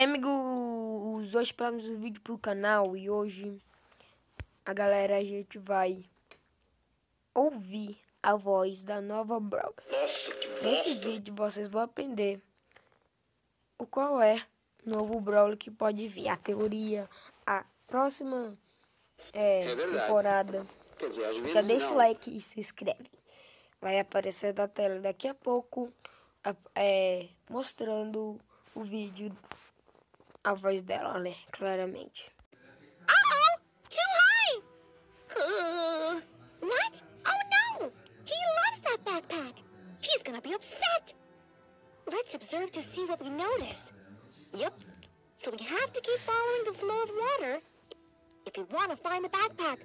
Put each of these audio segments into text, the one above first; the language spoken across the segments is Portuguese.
É, amigos, hoje para mais um vídeo pro canal e hoje a galera a gente vai ouvir a voz da nova Broga. Nesse vídeo vocês vão aprender o qual é o novo Brawler que pode vir, a teoria, a próxima é, é temporada. Dizer, Já deixa não. o like e se inscreve. Vai aparecer na tela daqui a pouco é, mostrando o vídeo a voz dela, né? Claramente. Uh oh, too high! Uh, what? Oh no! He loves that backpack! He's gonna be upset! Let's observe to see what we notice. Yep, so we have to keep following the flow of water if we want to find the backpack.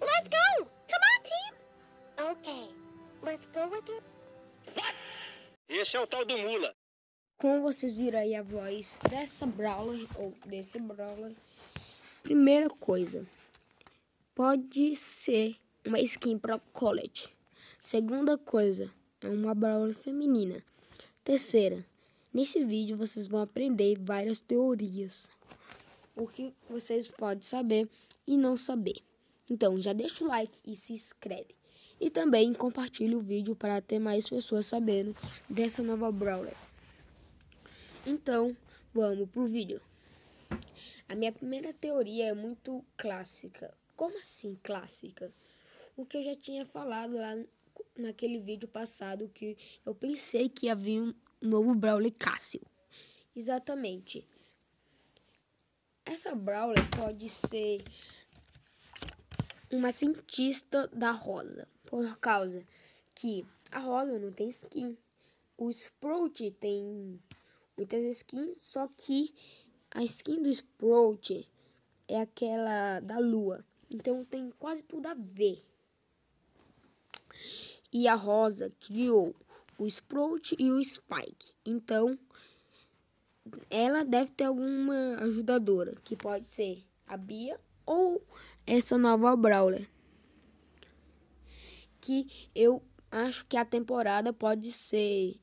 Let's go! Come on, team! Okay, let's go with you. What? Esse é o tal do Mula. Como vocês viram aí a voz dessa Brawler ou desse Brawler, primeira coisa, pode ser uma skin para college. Segunda coisa, é uma Brawler feminina. Terceira, nesse vídeo vocês vão aprender várias teorias. O que vocês podem saber e não saber. Então, já deixa o like e se inscreve. E também compartilhe o vídeo para ter mais pessoas sabendo dessa nova Brawler. Então, vamos pro vídeo. A minha primeira teoria é muito clássica. Como assim clássica? O que eu já tinha falado lá naquele vídeo passado que eu pensei que havia um novo Brawler Cássio. Exatamente. Essa Brawler pode ser uma cientista da Rosa, por causa que a Rosa não tem skin, o Sprout tem muitas skins, só que a skin do Sprout é aquela da lua. Então tem quase tudo a ver. E a Rosa criou o Sprout e o Spike. Então ela deve ter alguma ajudadora, que pode ser a Bia ou essa nova Brawler. Que eu acho que a temporada pode ser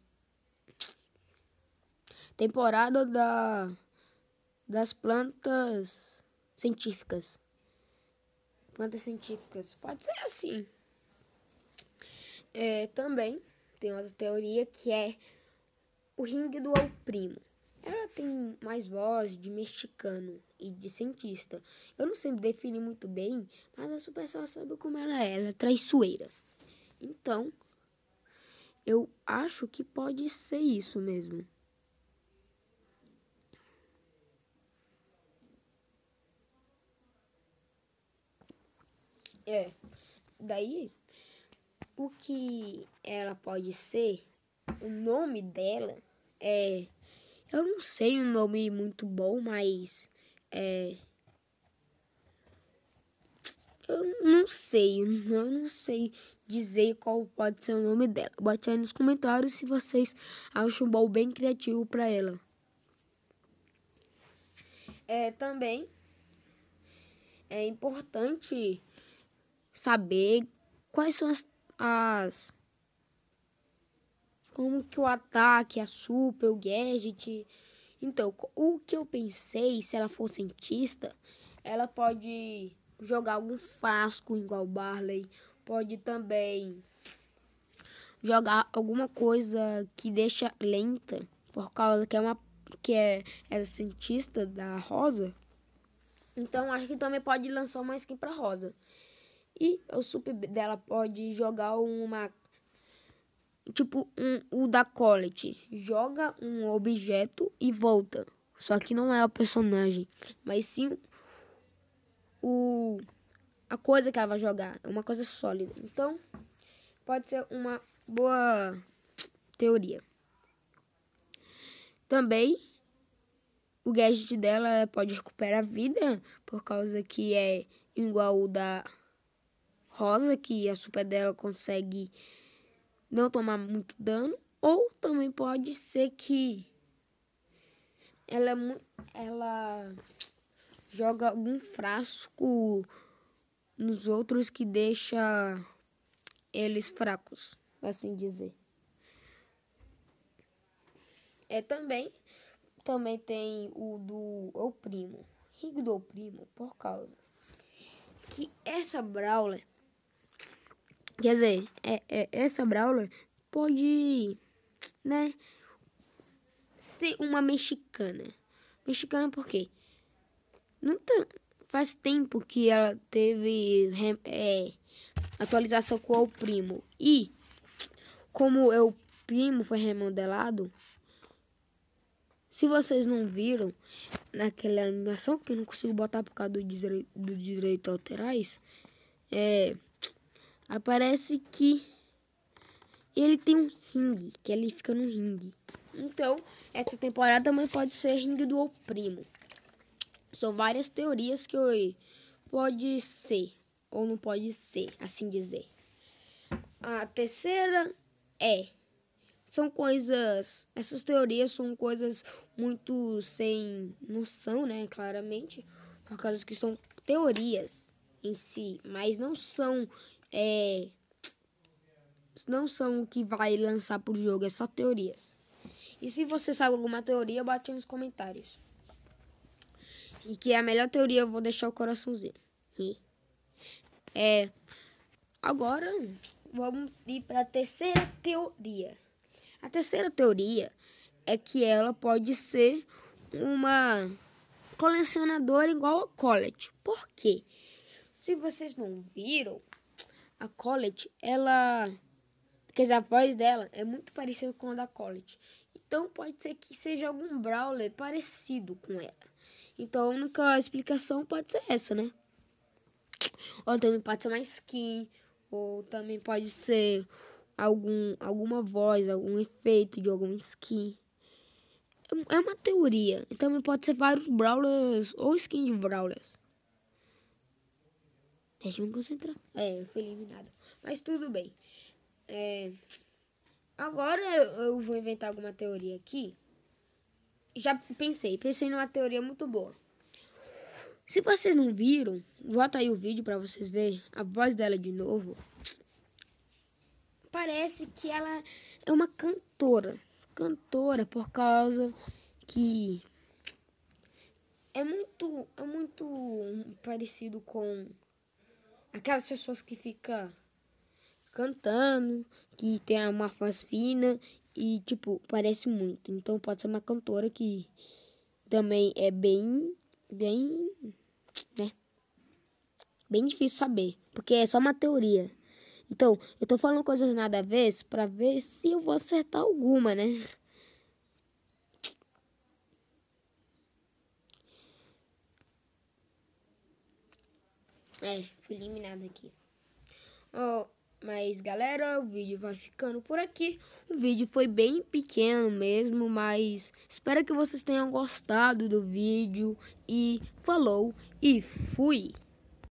temporada da, das plantas científicas. Plantas científicas. Pode ser assim. É, também tem outra teoria que é o ringue do Primo. Ela tem mais voz de mexicano e de cientista. Eu não sempre defini muito bem, mas a só sabe como ela é, ela é traiçoeira. Então, eu acho que pode ser isso mesmo. É. Daí, o que ela pode ser, o nome dela é. Eu não sei um nome muito bom, mas. É. Eu não sei, eu não sei dizer qual pode ser o nome dela. Bote aí nos comentários se vocês acham um bom bem criativo para ela. É também é importante saber quais são as, as como que o ataque, a super, o gadget. Então, o que eu pensei, se ela for cientista, ela pode jogar algum frasco igual Barley, pode também jogar alguma coisa que deixa lenta, por causa que é uma que é, é cientista da Rosa. Então, acho que também pode lançar uma skin para Rosa e o sup dela pode jogar uma tipo um, o da Colette joga um objeto e volta. Só que não é o personagem, mas sim o a coisa que ela vai jogar, é uma coisa sólida. Então, pode ser uma boa teoria. Também o gadget dela pode recuperar a vida por causa que é igual o da rosa, que a super dela consegue não tomar muito dano. Ou também pode ser que ela, é ela joga algum frasco nos outros que deixa eles fracos, assim dizer. É também, também tem o do O Primo, Rigo do O Primo, por causa que essa Brawler Quer dizer, é, é, essa Brawler pode, né, ser uma mexicana. Mexicana por quê? Não tá, faz tempo que ela teve é, atualização com o primo. E, como é o primo foi remodelado, se vocês não viram naquela animação, que eu não consigo botar por causa do, direito, do direito é aparece que ele tem um ringue, que ele fica no ringue. Então, essa temporada também pode ser ringue do oprimo São várias teorias que eu, pode ser ou não pode ser, assim dizer. A terceira é são coisas, essas teorias são coisas muito sem noção, né, claramente, por causa que são teorias em si, mas não são é, não são o que vai lançar pro jogo, é só teorias. E se você sabe alguma teoria, bate nos comentários. E que é a melhor teoria eu vou deixar o coraçãozinho. É. Agora vamos ir para a terceira teoria. A terceira teoria é que ela pode ser uma colecionadora igual a Colette. Por quê? Se vocês não viram, a Colette, ela. Quer dizer, a voz dela é muito parecida com a da Colette. Então pode ser que seja algum Brawler parecido com ela. Então a única explicação pode ser essa, né? Ou também pode ser uma skin. Ou também pode ser algum, alguma voz, algum efeito de alguma skin. É, é uma teoria. Também pode ser vários Brawlers ou skin de Brawlers. Deixa eu me concentrar. É, eu fui eliminado. Mas tudo bem. É, agora eu vou inventar alguma teoria aqui. Já pensei, pensei numa teoria muito boa. Se vocês não viram, bota aí o vídeo para vocês verem a voz dela de novo. Parece que ela é uma cantora. Cantora por causa que é muito é muito parecido com aquelas pessoas que ficam cantando, que tem uma voz fina e, tipo, parece muito. Então pode ser uma cantora que também é bem, bem, né? Bem difícil saber, porque é só uma teoria. Então, eu tô falando coisas nada a ver para ver se eu vou acertar alguma, né? É, fui eliminado aqui. Oh, mas galera, o vídeo vai ficando por aqui. O vídeo foi bem pequeno mesmo, mas espero que vocês tenham gostado do vídeo. E falou e fui!